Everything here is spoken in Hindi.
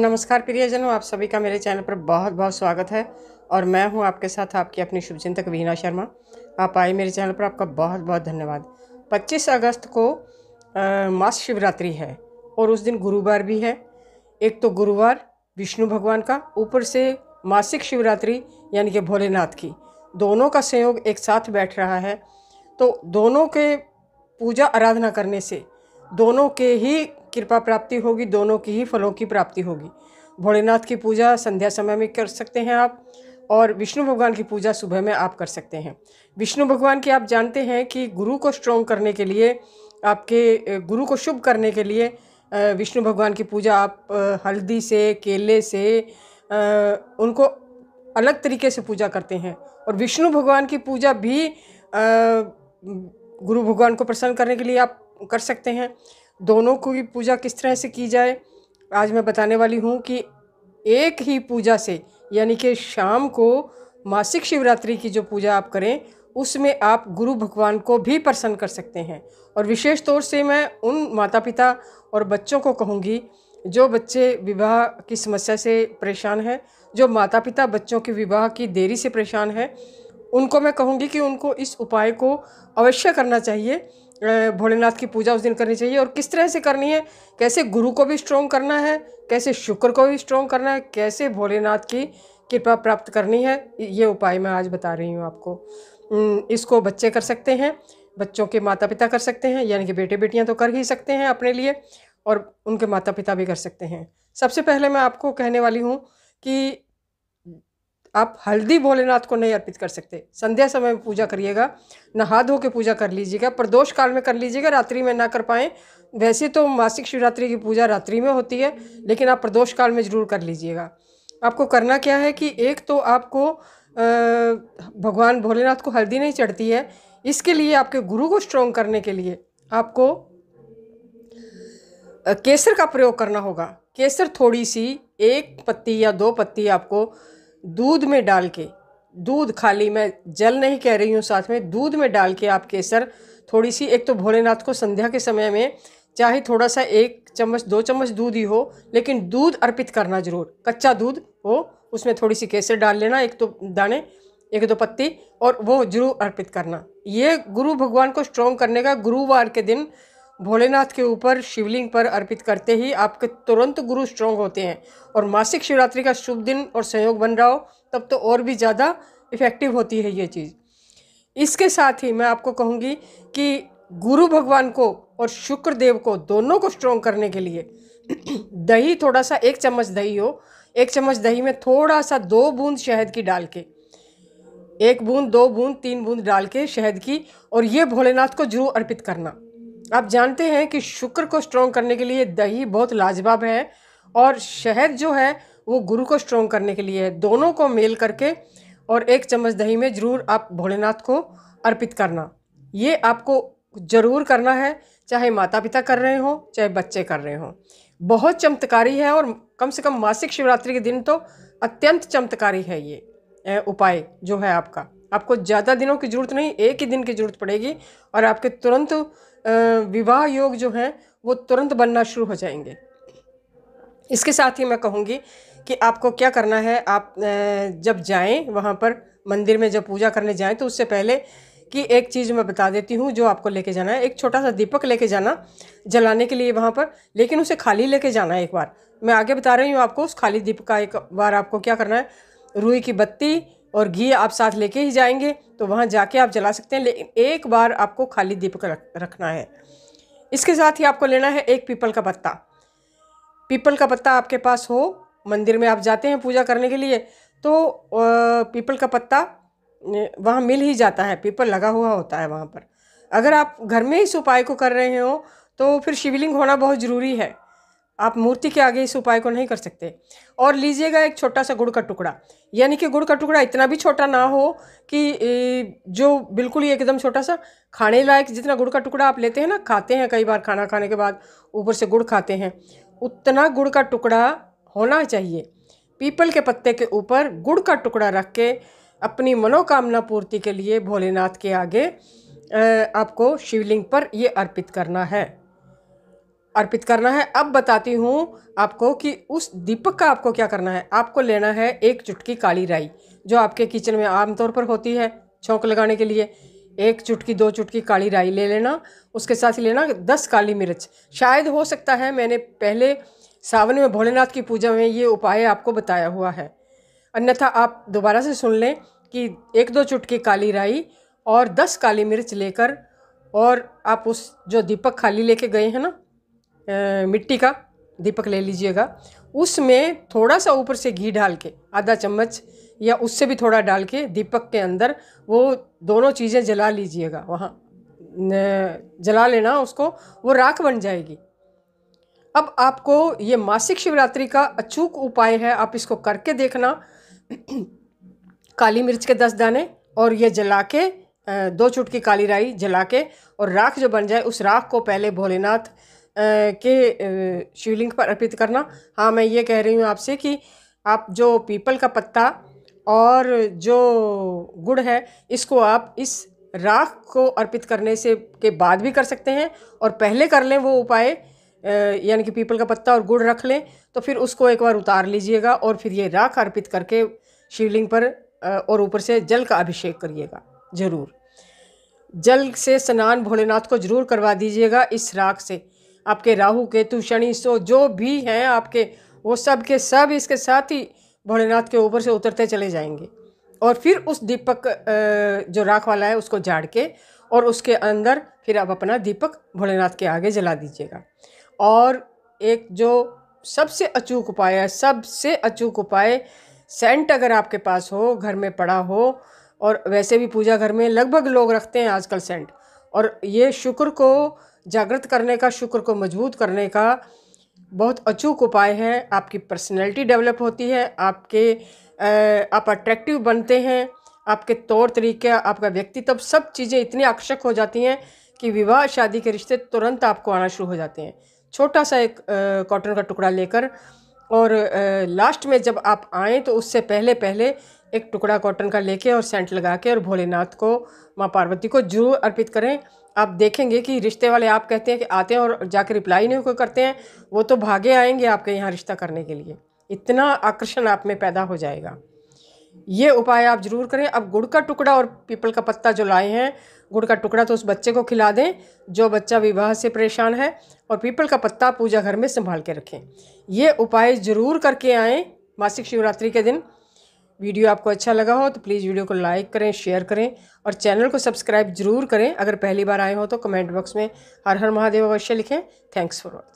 नमस्कार प्रियजनों आप सभी का मेरे चैनल पर बहुत बहुत स्वागत है और मैं हूं आपके साथ आपकी अपनी शुभचिंतक वीना शर्मा आप आए मेरे चैनल पर आपका बहुत बहुत धन्यवाद 25 अगस्त को मास शिवरात्रि है और उस दिन गुरुवार भी है एक तो गुरुवार विष्णु भगवान का ऊपर से मासिक शिवरात्रि यानी कि भोलेनाथ की दोनों का संयोग एक साथ बैठ रहा है तो दोनों के पूजा आराधना करने से दोनों के ही कृपा प्राप्ति होगी दोनों की ही फलों की प्राप्ति होगी भोलेनाथ की पूजा संध्या समय में कर सकते हैं आप और विष्णु भगवान की पूजा सुबह में आप कर सकते हैं विष्णु भगवान की आप जानते हैं कि गुरु को स्ट्रॉन्ग करने के लिए आपके गुरु को शुभ करने के लिए विष्णु भगवान की पूजा आप हल्दी से केले से उनको अलग तरीके से पूजा करते हैं और विष्णु भगवान की पूजा भी गुरु भगवान को प्रसन्न करने के लिए आप कर सकते हैं दोनों को भी पूजा किस तरह से की जाए आज मैं बताने वाली हूँ कि एक ही पूजा से यानी कि शाम को मासिक शिवरात्रि की जो पूजा आप करें उसमें आप गुरु भगवान को भी प्रसन्न कर सकते हैं और विशेष तौर से मैं उन माता पिता और बच्चों को कहूँगी जो बच्चे विवाह की समस्या से परेशान हैं जो माता पिता बच्चों के विवाह की देरी से परेशान हैं उनको मैं कहूँगी कि उनको इस उपाय को अवश्य करना चाहिए भोलेनाथ की पूजा उस दिन करनी चाहिए और किस तरह से करनी है कैसे गुरु को भी स्ट्रोंग करना है कैसे शुक्र को भी स्ट्रोंग करना है कैसे भोलेनाथ की कृपा प्राप्त करनी है ये उपाय मैं आज बता रही हूँ आपको इसको बच्चे कर सकते हैं बच्चों के माता पिता कर सकते हैं यानी कि बेटे बेटियाँ तो कर ही सकते हैं अपने लिए और उनके माता पिता भी कर सकते हैं सबसे पहले मैं आपको कहने वाली हूँ कि आप हल्दी भोलेनाथ को नहीं अर्पित कर सकते संध्या समय में पूजा करिएगा नहा धो के पूजा कर लीजिएगा प्रदोष काल में कर लीजिएगा रात्रि में ना कर पाएँ वैसे तो मासिक शिवरात्रि की पूजा रात्रि में होती है लेकिन आप प्रदोष काल में ज़रूर कर लीजिएगा आपको करना क्या है कि एक तो आपको भगवान भोलेनाथ को हल्दी नहीं चढ़ती है इसके लिए आपके गुरु को स्ट्रोंग करने के लिए आपको केसर का प्रयोग करना होगा केसर थोड़ी सी एक पत्ती या दो पत्ती आपको दूध में डाल के दूध खाली मैं जल नहीं कह रही हूँ साथ में दूध में डाल के आप केसर थोड़ी सी एक तो भोलेनाथ को संध्या के समय में चाहे थोड़ा सा एक चम्मच दो चम्मच दूध ही हो लेकिन दूध अर्पित करना जरूर कच्चा दूध हो उसमें थोड़ी सी केसर डाल लेना एक तो दाने एक दो तो पत्ती और वो जरूर अर्पित करना ये गुरु भगवान को स्ट्रॉन्ग करने का गुरुवार के दिन भोलेनाथ के ऊपर शिवलिंग पर अर्पित करते ही आपके तुरंत गुरु स्ट्रांग होते हैं और मासिक शिवरात्रि का शुभ दिन और संयोग बन रहा हो तब तो और भी ज़्यादा इफ़ेक्टिव होती है ये चीज़ इसके साथ ही मैं आपको कहूँगी कि गुरु भगवान को और शुक्र देव को दोनों को स्ट्रॉन्ग करने के लिए दही थोड़ा सा एक चम्मच दही हो एक चम्मच दही में थोड़ा सा दो बूंद शहद की डाल के एक बूंद दो बूंद तीन बूंद डाल के शहद की और ये भोलेनाथ को जरूर अर्पित करना आप जानते हैं कि शुक्र को स्ट्रॉन्ग करने के लिए दही बहुत लाजवाब है और शहद जो है वो गुरु को स्ट्रॉन्ग करने के लिए है दोनों को मेल करके और एक चम्मच दही में ज़रूर आप भोलेनाथ को अर्पित करना ये आपको ज़रूर करना है चाहे माता पिता कर रहे हों चाहे बच्चे कर रहे हों बहुत चमत्कारी है और कम से कम मासिक शिवरात्रि के दिन तो अत्यंत चमत्कारी है ये उपाय जो है आपका आपको ज़्यादा दिनों की ज़रूरत नहीं एक ही दिन की ज़रूरत पड़ेगी और आपके तुरंत विवाह योग जो हैं वो तुरंत बनना शुरू हो जाएंगे इसके साथ ही मैं कहूँगी कि आपको क्या करना है आप जब जाएं वहाँ पर मंदिर में जब पूजा करने जाएं तो उससे पहले कि एक चीज़ मैं बता देती हूँ जो आपको लेके जाना है एक छोटा सा दीपक लेके जाना जलाने के लिए वहाँ पर लेकिन उसे खाली लेके जाना है एक बार मैं आगे बता रही हूँ आपको उस खाली दीपक का एक बार आपको क्या करना है रुई की बत्ती और घी आप साथ लेके ही जाएंगे तो वहाँ जाके आप जला सकते हैं लेकिन एक बार आपको खाली दीपक रख, रखना है इसके साथ ही आपको लेना है एक पीपल का पत्ता पीपल का पत्ता आपके पास हो मंदिर में आप जाते हैं पूजा करने के लिए तो पीपल का पत्ता वहाँ मिल ही जाता है पीपल लगा हुआ होता है वहाँ पर अगर आप घर में इस उपाय को कर रहे हो तो फिर शिवलिंग होना बहुत ज़रूरी है आप मूर्ति के आगे इस उपाय को नहीं कर सकते और लीजिएगा एक छोटा सा गुड़ का टुकड़ा यानी कि गुड़ का टुकड़ा इतना भी छोटा ना हो कि जो बिल्कुल ही एकदम छोटा सा खाने लायक जितना गुड़ का टुकड़ा आप लेते हैं ना खाते हैं कई बार खाना खाने के बाद ऊपर से गुड़ खाते हैं उतना गुड़ का टुकड़ा होना चाहिए पीपल के पत्ते के ऊपर गुड़ का टुकड़ा रख के अपनी मनोकामना पूर्ति के लिए भोलेनाथ के आगे आपको शिवलिंग पर ये अर्पित करना है अर्पित करना है अब बताती हूँ आपको कि उस दीपक का आपको क्या करना है आपको लेना है एक चुटकी काली राई जो आपके किचन में आमतौर पर होती है छोंक लगाने के लिए एक चुटकी दो चुटकी काली राई ले लेना उसके साथ ही लेना दस काली मिर्च शायद हो सकता है मैंने पहले सावन में भोलेनाथ की पूजा में ये उपाय आपको बताया हुआ है अन्यथा आप दोबारा से सुन लें कि एक दो चुटकी काली राई और दस काली मिर्च लेकर और आप उस जो दीपक खाली लेके गए हैं ना मिट्टी का दीपक ले लीजिएगा उसमें थोड़ा सा ऊपर से घी डाल के आधा चम्मच या उससे भी थोड़ा डाल के दीपक के अंदर वो दोनों चीज़ें जला लीजिएगा वहाँ जला लेना उसको वो राख बन जाएगी अब आपको ये मासिक शिवरात्रि का अचूक उपाय है आप इसको करके देखना काली मिर्च के दस दाने और ये जला के दो चुटकी काली राई जला के और राख जो बन जाए उस राख को पहले भोलेनाथ के शिवलिंग पर अर्पित करना हाँ मैं ये कह रही हूँ आपसे कि आप जो पीपल का पत्ता और जो गुड़ है इसको आप इस राख को अर्पित करने से के बाद भी कर सकते हैं और पहले कर लें वो उपाय यानी कि पीपल का पत्ता और गुड़ रख लें तो फिर उसको एक बार उतार लीजिएगा और फिर ये राख अर्पित करके शिवलिंग पर और ऊपर से जल का अभिषेक करिएगा ज़रूर जल से स्नान भोलेनाथ को जरूर करवा दीजिएगा इस राख से आपके राहु केतु शनि सो जो भी हैं आपके वो सब के सब इसके साथ ही भोलेनाथ के ऊपर से उतरते चले जाएंगे और फिर उस दीपक जो राख वाला है उसको झाड़ के और उसके अंदर फिर आप अपना दीपक भोलेनाथ के आगे जला दीजिएगा और एक जो सबसे अचूक उपाय है सबसे अचूक उपाय सेंट अगर आपके पास हो घर में पड़ा हो और वैसे भी पूजा घर में लगभग लोग रखते हैं आजकल सेंट और ये शुक्र को जागृत करने का शुक्र को मजबूत करने का बहुत अचूक उपाय है आपकी पर्सनैलिटी डेवलप होती है आपके आप अट्रैक्टिव बनते हैं आपके तौर तरीके आपका व्यक्तित्व सब चीज़ें इतनी आकर्षक हो जाती हैं कि विवाह शादी के रिश्ते तुरंत आपको आना शुरू हो जाते हैं छोटा सा एक कॉटन का टुकड़ा लेकर और लास्ट में जब आप आएँ तो उससे पहले पहले एक टुकड़ा कॉटन का लेके और सेंट लगा के और भोलेनाथ को माँ पार्वती को जरूर अर्पित करें आप देखेंगे कि रिश्ते वाले आप कहते हैं कि आते हैं और जाके रिप्लाई नहीं कोई करते हैं वो तो भागे आएंगे आपके यहाँ रिश्ता करने के लिए इतना आकर्षण आप में पैदा हो जाएगा ये उपाय आप जरूर करें अब गुड़ का टुकड़ा और पीपल का पत्ता जो लाए हैं गुड़ का टुकड़ा तो उस बच्चे को खिला दें जो बच्चा विवाह से परेशान है और पीपल का पत्ता पूजा घर में संभाल के रखें ये उपाय ज़रूर करके आएँ मासिक शिवरात्रि के दिन वीडियो आपको अच्छा लगा हो तो प्लीज़ वीडियो को लाइक करें शेयर करें और चैनल को सब्सक्राइब जरूर करें अगर पहली बार आए हो तो कमेंट बॉक्स में हर हर महादेव अवश्य लिखें थैंक्स फॉर वॉचिंग